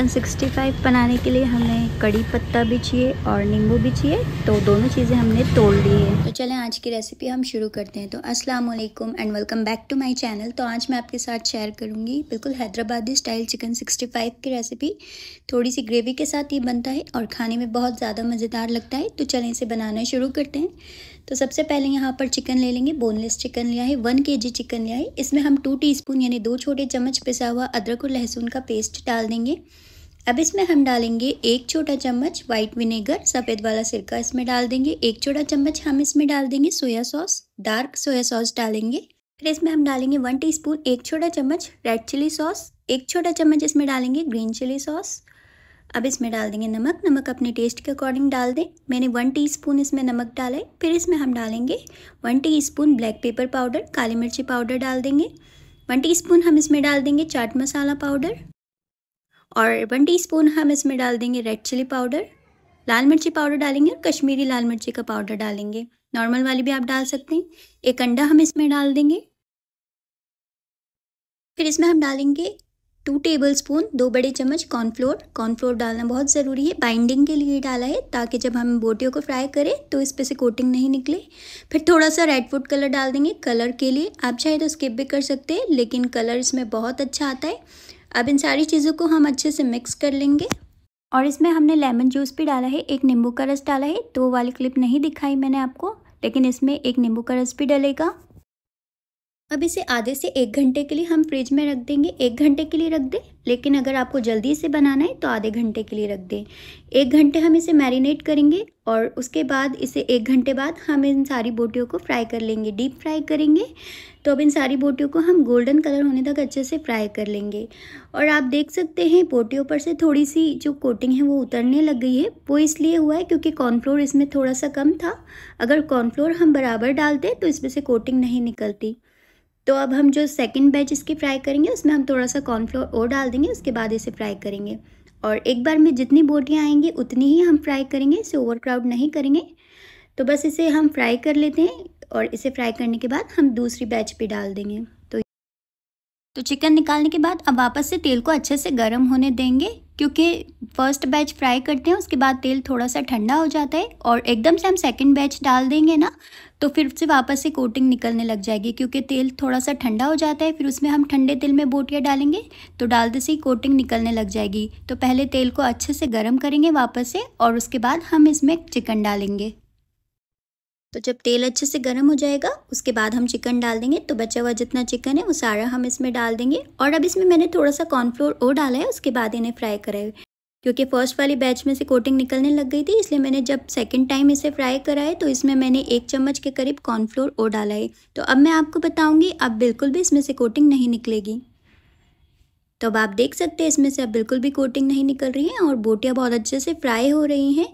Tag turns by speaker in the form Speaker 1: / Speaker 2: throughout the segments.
Speaker 1: chicken 65 बनाने के लिए हमें कड़ी पत्ता भी चाहिए और नींबू भी चाहिए तो दोनों चीज़ें हमने तोड़ ली है तो चलें आज की रेसिपी हम शुरू करते हैं तो अस्सलाम वालेकुम and welcome back to my channel तो आज मैं आपके साथ शेयर करूँगी बिल्कुल हैदराबादी स्टाइल चिकन सिक्सटी की रेसिपी थोड़ी सी ग्रेवी के साथ ये बनता है और खाने में बहुत ज़्यादा मज़ेदार लगता है तो चलें इसे बनाना शुरू करते हैं तो सबसे पहले यहाँ पर चिकन ले लेंगे बोनलेस चिकन लिया है वन के जी चिकन लिया है इसमें हम टू टीस्पून यानी दो छोटे चम्मच पिसा हुआ अदरक और लहसुन का पेस्ट डाल देंगे अब इसमें हम डालेंगे एक छोटा चम्मच वाइट विनेगर सफ़ेद वाला सिरका इसमें डाल देंगे एक छोटा चम्मच हम इसमें डाल देंगे soya sauce dark soya sauce डालेंगे फिर इसमें हम डालेंगे वन टीस्पून एक छोटा चम्मच रेड चिली सॉस एक छोटा चम्मच इसमें डालेंगे ग्रीन चिली सॉस अब इसमें डाल देंगे नमक नमक अपने टेस्ट के अकॉर्डिंग डाल दें मैंने वन टीस्पून इसमें नमक डाला है फिर इसमें हम डालेंगे one teaspoon black pepper powder काली मिर्ची पाउडर डाल देंगे वन टीस्पून हम इसमें डाल देंगे चाट मसाला पाउडर और वन टीस्पून हम इसमें डाल देंगे रेड चिली पाउडर लाल मिर्ची पाउडर डालेंगे और कश्मीरी लाल मिर्ची का पाउडर डालेंगे नॉर्मल वाली भी आप डाल सकते हैं एक अंडा हम इसमें डाल देंगे फिर इसमें हम डालेंगे टू टेबल स्पून दो बड़े चम्मच कॉर्नफ्लोर कॉर्नफ्लोर डालना बहुत ज़रूरी है बाइंडिंग के लिए डाला है ताकि जब हम बोटियों को फ्राई करें तो इस पर से कोटिंग नहीं निकले फिर थोड़ा सा रेड फूड कलर डाल देंगे कलर के लिए आप चाहे तो स्किप भी कर सकते हैं लेकिन कलर इसमें बहुत अच्छा आता है अब इन सारी चीज़ों को हम अच्छे से मिक्स कर लेंगे और इसमें हमने लेमन जूस भी डाला है एक नींबू का रस डाला है दो वाली क्लिप नहीं दिखाई मैंने आपको लेकिन इसमें एक नींबू का रस भी डलेगा अब इसे आधे से एक घंटे के लिए हम फ्रिज में रख देंगे एक घंटे के लिए रख दें लेकिन अगर आपको जल्दी से बनाना है तो आधे घंटे के लिए रख दें एक घंटे हम इसे मैरिनेट करेंगे और उसके बाद इसे एक घंटे बाद हम इन सारी बोटियों को फ्राई कर लेंगे डीप फ्राई करेंगे तो अब इन सारी बोटियों को हम गोल्डन कलर होने तक अच्छे से फ्राई कर लेंगे और आप देख सकते हैं बोटियों पर से थोड़ी सी जो कोटिंग है वो उतरने लग गई है वो इसलिए हुआ है क्योंकि कॉर्नफ्लोर इसमें थोड़ा सा कम था अगर कॉर्नफ्लोर हम बराबर डालते तो इसमें से कोटिंग नहीं निकलती तो अब हम जो सेकंड बैच इसकी फ्राई करेंगे उसमें हम थोड़ा सा कॉर्नफ्लोर और डाल देंगे उसके बाद इसे फ्राई करेंगे और एक बार में जितनी बोटियाँ आएंगी उतनी ही हम फ्राई करेंगे इसे ओवर क्राउड नहीं करेंगे तो बस इसे हम फ्राई कर लेते हैं और इसे फ्राई करने के बाद हम दूसरी बैच पे डाल देंगे तो तो चिकन निकालने के बाद अब वापस से तेल को अच्छे से गर्म होने देंगे क्योंकि फर्स्ट बैच फ्राई करते हैं उसके बाद तेल थोड़ा सा ठंडा हो जाता है और एकदम से हम सेकंड बैच डाल देंगे ना तो फिर से वापस से कोटिंग निकलने लग जाएगी क्योंकि तेल थोड़ा सा ठंडा हो जाता है फिर उसमें हम ठंडे तेल में बोटियाँ डालेंगे तो डालते से ही कोटिंग निकलने लग जाएगी तो पहले तेल को अच्छे से गर्म करेंगे वापस से और उसके बाद हम इसमें चिकन डालेंगे तो जब तेल अच्छे से गर्म हो जाएगा उसके बाद हम चिकन डाल देंगे तो बचा हुआ जितना चिकन है वो सारा हम इसमें डाल देंगे और अब इसमें मैंने थोड़ा सा कॉर्नफ्लोर और डाला है उसके बाद इन्हें फ्राई करा है क्योंकि फ़र्स्ट वाली बैच में से कोटिंग निकलने लग गई थी इसलिए मैंने जब सेकेंड टाइम इसे फ्राई करा है तो इसमें मैंने एक चम्मच के करीब कॉर्नफ्लोर ओ डाला है तो अब मैं आपको बताऊँगी अब बिल्कुल भी इसमें से कोटिंग नहीं निकलेगी तो अब आप देख सकते हैं इसमें से अब बिल्कुल भी कोटिंग नहीं निकल रही है और बोटियाँ बहुत अच्छे से फ्राई हो रही हैं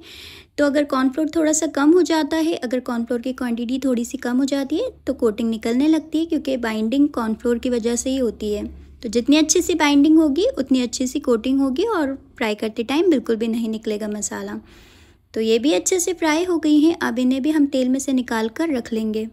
Speaker 1: तो अगर कॉर्नफ्लोर थोड़ा सा कम हो जाता है अगर कॉर्नफ्लोर की क्वान्टिटी थोड़ी सी कम हो जाती है तो कोटिंग निकलने लगती है क्योंकि बाइंडिंग कॉर्नफ्लोर की वजह से ही होती है तो जितनी अच्छी सी बाइंडिंग होगी उतनी अच्छी सी कोटिंग होगी और फ्राई करते टाइम बिल्कुल भी नहीं निकलेगा मसाला तो ये भी अच्छे से फ्राई हो गई हैं अब इन्हें भी हम तेल में से निकाल कर रख लेंगे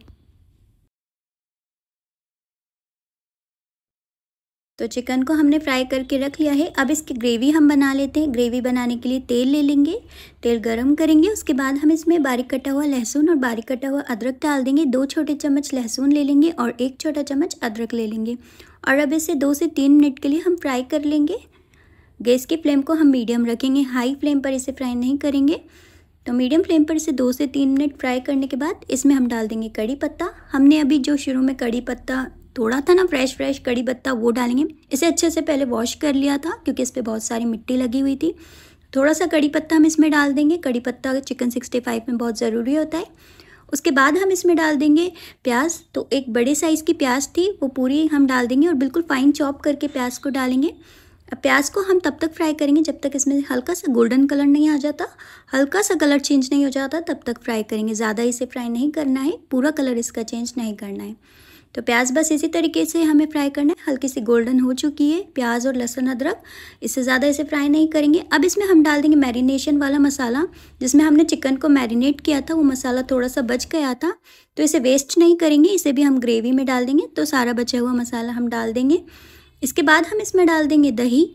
Speaker 1: तो चिकन को हमने फ्राई करके रख लिया है अब इसकी ग्रेवी हम बना लेते हैं ग्रेवी बनाने के लिए तेल ले लेंगे तेल गरम करेंगे उसके बाद हम इसमें बारीक कटा हुआ लहसुन और बारीक कटा हुआ अदरक डाल देंगे दो छोटे चम्मच लहसुन ले लेंगे और एक छोटा चम्मच अदरक ले लेंगे और अब इसे दो से तीन मिनट के लिए हम फ्राई कर लेंगे गैस के फ्लेम को हम मीडियम रखेंगे हाई फ्लेम पर इसे फ्राई नहीं करेंगे तो मीडियम फ्लेम पर इसे दो से तीन मिनट फ्राई करने के बाद इसमें हम डाल देंगे कड़ी पत्ता हमने अभी जो शुरू में कड़ी पत्ता थोड़ा था ना फ्रेश फ्रेश कड़ी पत्ता वो डालेंगे इसे अच्छे से पहले वॉश कर लिया था क्योंकि इस पर बहुत सारी मिट्टी लगी हुई थी थोड़ा सा कड़ी पत्ता हम इसमें डाल देंगे कड़ी पत्ता चिकन सिक्सटी फाइव में बहुत ज़रूरी होता है उसके बाद हम इसमें डाल देंगे प्याज तो एक बड़े साइज़ की प्याज थी वो पूरी हम डाल देंगे और बिल्कुल फाइन चॉप करके प्याज को डालेंगे अब प्याज को हम तब तक फ्राई करेंगे जब तक इसमें हल्का सा गोल्डन कलर नहीं आ जाता हल्का सा कलर चेंज नहीं हो जाता तब तक फ्राई करेंगे ज़्यादा इसे फ्राई नहीं करना है पूरा कलर इसका चेंज नहीं करना है तो प्याज बस इसी तरीके से हमें फ्राई करना है हल्की सी गोल्डन हो चुकी है प्याज और लहसुन अदरक इससे ज़्यादा इसे फ्राई नहीं करेंगे अब इसमें हम डाल देंगे मैरिनेशन वाला मसाला जिसमें हमने चिकन को मैरिनेट किया था वो मसाला थोड़ा सा बच गया था तो इसे वेस्ट नहीं करेंगे इसे भी हम ग्रेवी में डाल देंगे तो सारा बचा हुआ मसाला हम डाल देंगे इसके बाद हम इसमें डाल देंगे दही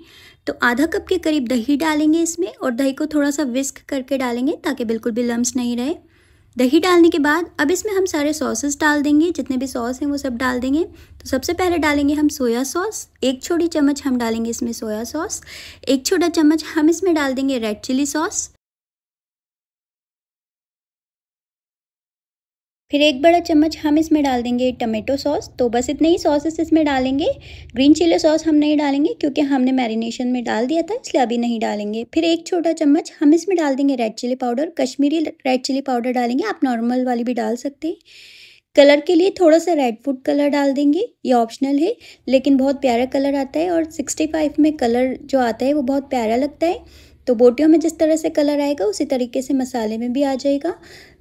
Speaker 1: तो आधा कप के करीब दही डालेंगे इसमें और दही को थोड़ा सा विस्क करके डालेंगे ताकि बिल्कुल भी लम्स नहीं रहे दही डालने के बाद अब इसमें हम सारे सॉसेस डाल देंगे जितने भी सॉस हैं वो सब डाल देंगे तो सबसे पहले डालेंगे हम सोया सॉस एक छोटी चम्मच हम डालेंगे इसमें सोया सॉस एक छोटा चम्मच हम इसमें डाल देंगे रेड चिली सॉस फिर एक बड़ा चम्मच हम इसमें डाल देंगे टमेटो सॉस तो बस इतने ही सॉसेस इसमें डालेंगे ग्रीन चिली सॉस हम नहीं डालेंगे क्योंकि हमने मैरिनेशन में डाल दिया था इसलिए अभी नहीं डालेंगे फिर एक छोटा चम्मच हम इसमें डाल देंगे red chilli powder Kashmiri red chilli powder डालेंगे आप नॉर्मल वाली भी डाल सकते हैं कलर के लिए थोड़ा सा रेड फूड कलर डाल देंगे ये ऑप्शनल है लेकिन बहुत प्यारा कलर आता है और फाइव में कलर जो आता है वो बहुत प्यारा लगता है तो बोटियों में जिस तरह से कलर आएगा उसी तरीके से मसाले में भी आ जाएगा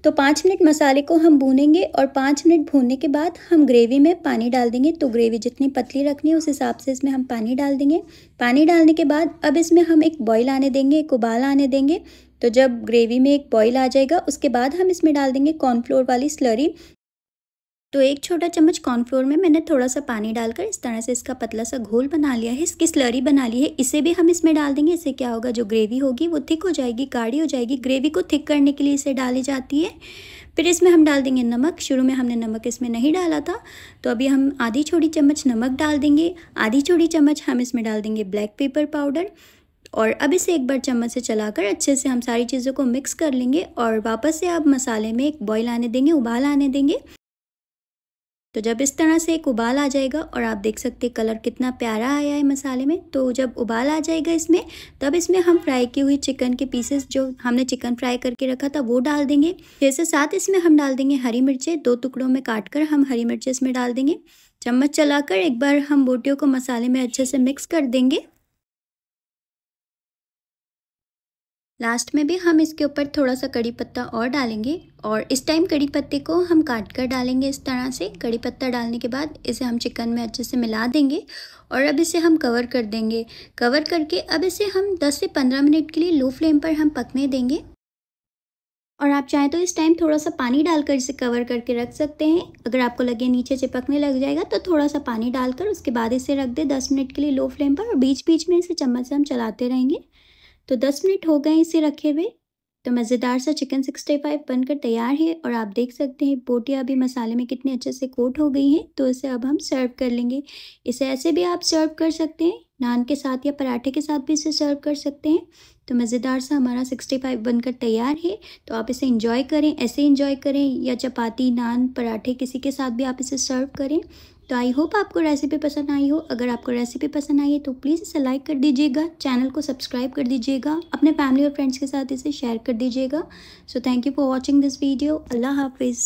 Speaker 1: तो पाँच मिनट मसाले को हम भूनेंगे और पाँच मिनट भूनने के बाद हम ग्रेवी में पानी डाल देंगे तो ग्रेवी जितनी पतली रखनी है उस हिसाब से इसमें हम पानी डाल देंगे पानी डालने के बाद अब इसमें हम एक बॉईल आने देंगे एक उबाल आने देंगे तो जब ग्रेवी में एक बॉईल आ जाएगा उसके बाद हम इसमें डाल देंगे कॉर्नफ्लोर वाली स्लरी तो एक छोटा चम्मच कॉर्नफ्लोर में मैंने थोड़ा सा पानी डालकर इस तरह से इसका पतला सा घोल बना लिया है इसकी स्लरी बना ली है इसे भी हम इसमें डाल देंगे इससे क्या होगा जो ग्रेवी होगी वो थिक हो जाएगी गाढ़ी हो जाएगी ग्रेवी को थिक करने के लिए इसे डाली जाती है फिर इसमें हम डाल देंगे नमक शुरू में हमने नमक इसमें नहीं डाला था तो अभी हम आधी छोटी चम्मच नमक डाल देंगे आधी छोटी चम्मच हम इसमें डाल देंगे ब्लैक पेपर पाउडर और अब इसे एक बार चम्मच से चलाकर अच्छे से हम सारी चीज़ों को मिक्स कर लेंगे और वापस से आप मसाले में एक बॉईल आने देंगे उबाल आने देंगे तो जब इस तरह से एक उबाल आ जाएगा और आप देख सकते कलर कितना प्यारा आया है मसाले में तो जब उबाल आ जाएगा इसमें तब इसमें हम फ्राई की हुई चिकन के पीसेस जो हमने चिकन फ्राई करके रखा था वो डाल देंगे जैसे साथ इसमें हम डाल देंगे हरी मिर्चें दो टुकड़ों में काट कर हम हरी मिर्चें इसमें डाल देंगे चम्मच चलाकर एक बार हम बोटियों को मसाले में अच्छे से मिक्स कर देंगे लास्ट में भी हम इसके ऊपर थोड़ा सा कड़ी पत्ता और डालेंगे और इस टाइम कड़ी पत्ते को हम काट कर डालेंगे इस तरह से कड़ी पत्ता डालने के बाद इसे हम चिकन में अच्छे से मिला देंगे और अब इसे हम कवर कर देंगे कवर करके अब इसे हम 10 से 15 मिनट के लिए लो फ्लेम पर हम पकने देंगे और आप चाहें तो इस टाइम थोड़ा सा पानी डालकर इसे कवर करके रख सकते हैं अगर आपको लगे नीचे चिपकने लग जाएगा तो थोड़ा सा पानी डालकर उसके बाद इसे रख दे दस मिनट के लिए लो फ्लेम पर और बीच बीच में इसे चम्मच से हम चलाते रहेंगे तो दस मिनट हो गए इसे रखे हुए तो मज़ेदार सा चिकन सिक्सटी फाइव बनकर तैयार है और आप देख सकते हैं बोटियाँ अभी मसाले में कितने अच्छे से कोट हो गई हैं तो इसे अब हम सर्व कर लेंगे इसे ऐसे भी आप सर्व कर सकते हैं नान के साथ या पराठे के साथ भी इसे सर्व कर सकते हैं तो मज़ेदार सा हमारा सिक्सटी फाइव बनकर तैयार है तो आप इसे इंजॉय करें ऐसे इंजॉय करें या चपाती नान पराठे किसी के साथ भी आप इसे सर्व करें तो आई होप आपको रेसिपी पसंद आई हो अगर आपको रेसिपी पसंद आई है तो प्लीज़ इसे लाइक कर दीजिएगा चैनल को सब्सक्राइब कर दीजिएगा अपने फैमिली और फ्रेंड्स के साथ इसे शेयर कर दीजिएगा so thank you for watching this video अल्लाह हाफिज़